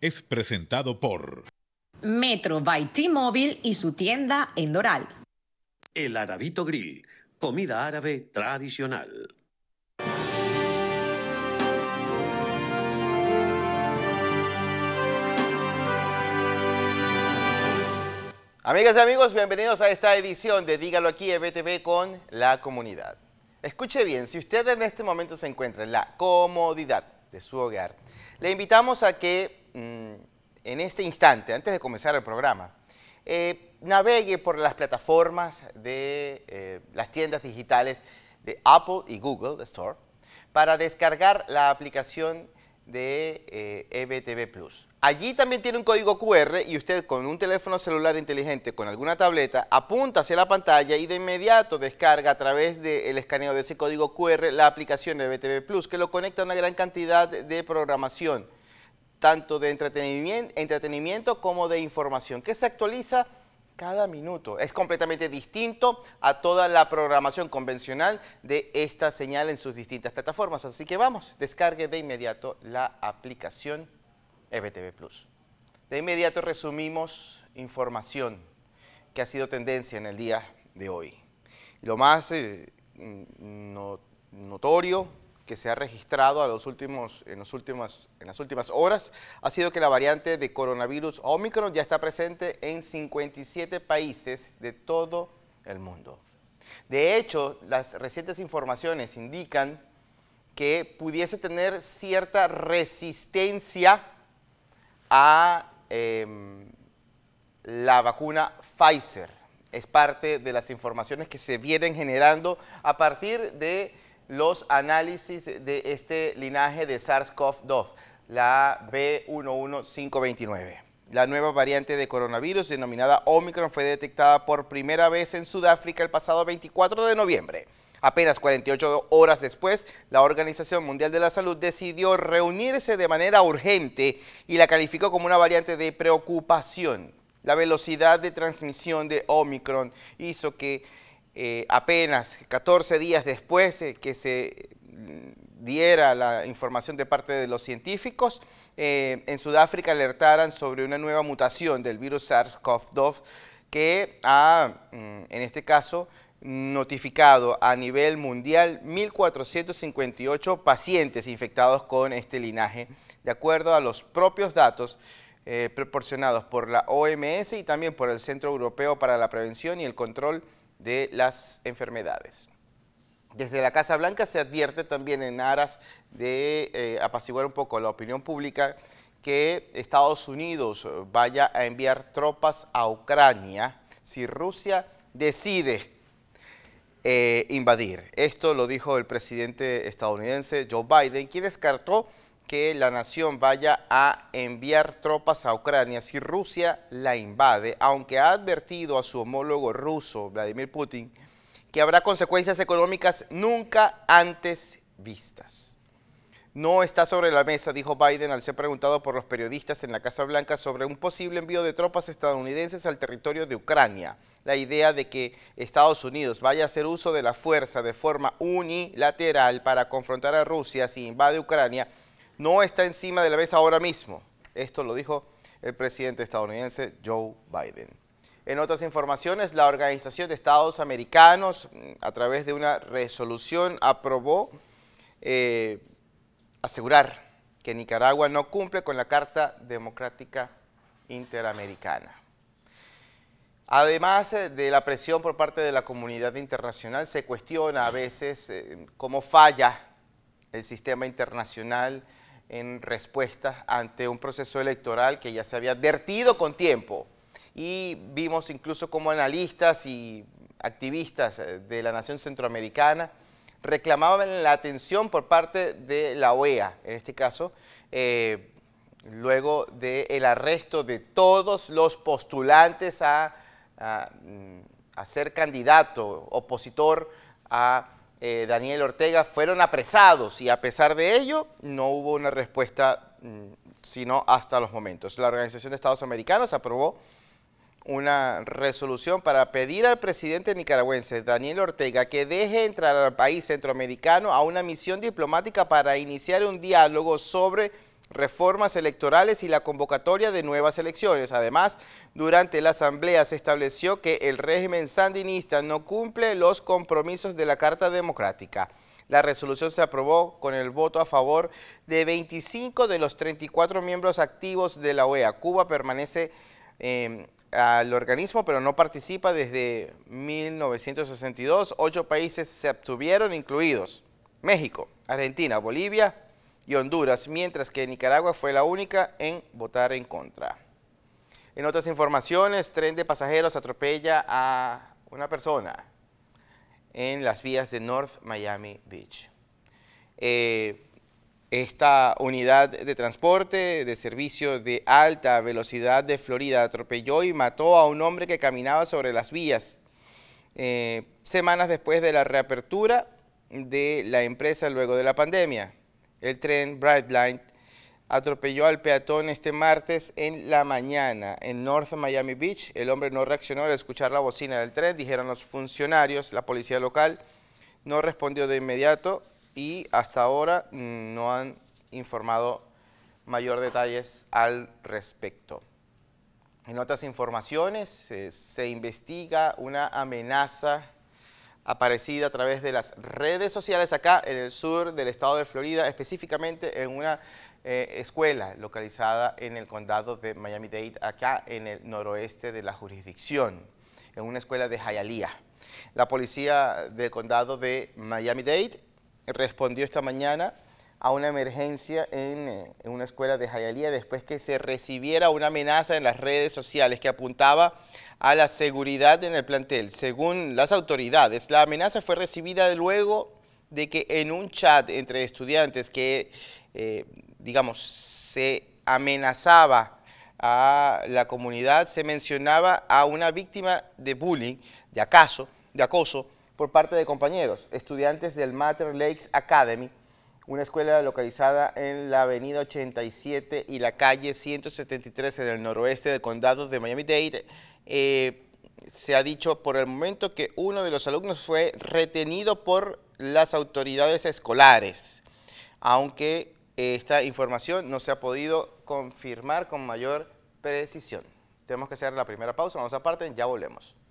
es presentado por Metro by T-Mobile y su tienda en Doral. El Arabito Grill, comida árabe tradicional. Amigas y amigos, bienvenidos a esta edición de Dígalo aquí EBTV con la comunidad. Escuche bien, si usted en este momento se encuentra en la comodidad de su hogar, le invitamos a que mm, en este instante, antes de comenzar el programa, eh, navegue por las plataformas de eh, las tiendas digitales de Apple y Google Store para descargar la aplicación de EBTB eh, e Plus. Allí también tiene un código QR y usted con un teléfono celular inteligente, con alguna tableta, apunta hacia la pantalla y de inmediato descarga a través del escaneo de ese código QR la aplicación EBTB Plus que lo conecta a una gran cantidad de programación, tanto de entretenimiento, entretenimiento como de información, que se actualiza cada minuto. Es completamente distinto a toda la programación convencional de esta señal en sus distintas plataformas. Así que vamos, descargue de inmediato la aplicación EBTV Plus. De inmediato resumimos información que ha sido tendencia en el día de hoy. Lo más eh, notorio que se ha registrado a los últimos, en, los en las últimas horas ha sido que la variante de coronavirus Omicron ya está presente en 57 países de todo el mundo. De hecho, las recientes informaciones indican que pudiese tener cierta resistencia a em, la vacuna Pfizer. Es parte de las informaciones que se vienen generando a partir de los análisis de este linaje de SARS-CoV-2, la B11529. La nueva variante de coronavirus denominada Omicron fue detectada por primera vez en Sudáfrica el pasado 24 de noviembre. Apenas 48 horas después, la Organización Mundial de la Salud decidió reunirse de manera urgente y la calificó como una variante de preocupación. La velocidad de transmisión de Omicron hizo que eh, apenas 14 días después eh, que se mm, diera la información de parte de los científicos, eh, en Sudáfrica alertaran sobre una nueva mutación del virus SARS-CoV-2 que ha, mm, en este caso, notificado a nivel mundial 1.458 pacientes infectados con este linaje, de acuerdo a los propios datos proporcionados por la OMS y también por el Centro Europeo para la Prevención y el Control de las enfermedades. Desde la Casa Blanca se advierte también en aras de eh, apaciguar un poco la opinión pública que Estados Unidos vaya a enviar tropas a Ucrania si Rusia decide eh, invadir. Esto lo dijo el presidente estadounidense Joe Biden, quien descartó que la nación vaya a enviar tropas a Ucrania si Rusia la invade, aunque ha advertido a su homólogo ruso, Vladimir Putin, que habrá consecuencias económicas nunca antes vistas. No está sobre la mesa, dijo Biden al ser preguntado por los periodistas en la Casa Blanca sobre un posible envío de tropas estadounidenses al territorio de Ucrania. La idea de que Estados Unidos vaya a hacer uso de la fuerza de forma unilateral para confrontar a Rusia si invade Ucrania no está encima de la mesa ahora mismo. Esto lo dijo el presidente estadounidense Joe Biden. En otras informaciones, la Organización de Estados Americanos, mm, a través de una resolución, aprobó eh, asegurar que Nicaragua no cumple con la Carta Democrática Interamericana. Además eh, de la presión por parte de la comunidad internacional, se cuestiona a veces eh, cómo falla el sistema internacional en respuesta ante un proceso electoral que ya se había advertido con tiempo. Y vimos incluso como analistas y activistas eh, de la nación centroamericana reclamaban la atención por parte de la OEA, en este caso, eh, luego del arresto de todos los postulantes a, a mm, ser candidato, opositor a eh, Daniel Ortega fueron apresados y a pesar de ello no hubo una respuesta mm, sino hasta los momentos. La Organización de Estados Americanos aprobó una resolución para pedir al presidente nicaragüense Daniel Ortega que deje entrar al país centroamericano a una misión diplomática para iniciar un diálogo sobre reformas electorales y la convocatoria de nuevas elecciones. Además, durante la asamblea se estableció que el régimen sandinista no cumple los compromisos de la Carta Democrática. La resolución se aprobó con el voto a favor de 25 de los 34 miembros activos de la OEA. Cuba permanece em, al organismo, pero no participa desde 1962. Ocho países se abstuvieron, incluidos México, Argentina, Bolivia, y Honduras, mientras que Nicaragua fue la única en votar en contra. En otras informaciones, tren de pasajeros atropella a una persona en las vías de North Miami Beach. Eh, esta unidad de transporte de servicio de alta velocidad de Florida atropelló y mató a un hombre que caminaba sobre las vías. Eh, semanas después de la reapertura de la empresa luego de la pandemia. El tren Brightline atropelló al peatón este martes en la mañana en North Miami Beach. El hombre no reaccionó al escuchar la bocina del tren, dijeron los funcionarios. La policía local no respondió de inmediato y hasta ahora mm, no han informado mayor detalles al respecto. En otras informaciones eh, se investiga una amenaza aparecida a través de las redes sociales acá en el sur del estado de Florida, específicamente en una eh, escuela localizada en el condado de Miami-Dade, acá en el noroeste de la jurisdicción, en una escuela de Hialeah. La policía del condado de Miami-Dade respondió esta mañana a una emergencia eh, en, una escuela de Jayalía después que se recibiera una amenaza en las redes sociales que apuntaba a la seguridad en el plantel. Según las autoridades, la amenaza fue recibida luego de que en un chat entre estudiantes que, eh, digamos, se amenazaba a la comunidad, se mencionaba a una víctima de bullying, de, de acoso, por parte de compañeros, estudiantes del Matter Lakes Academy, una escuela localizada en la avenida 87 y la calle 173 en el noroeste del condado de Miami-Dade. Eh, se ha dicho por el momento que uno de los alumnos fue retenido por las autoridades escolares, aunque eh, esta información no se ha podido confirmar con mayor precisión. Tenemos que hacer la primera pausa, vamos aparte, ya volvemos.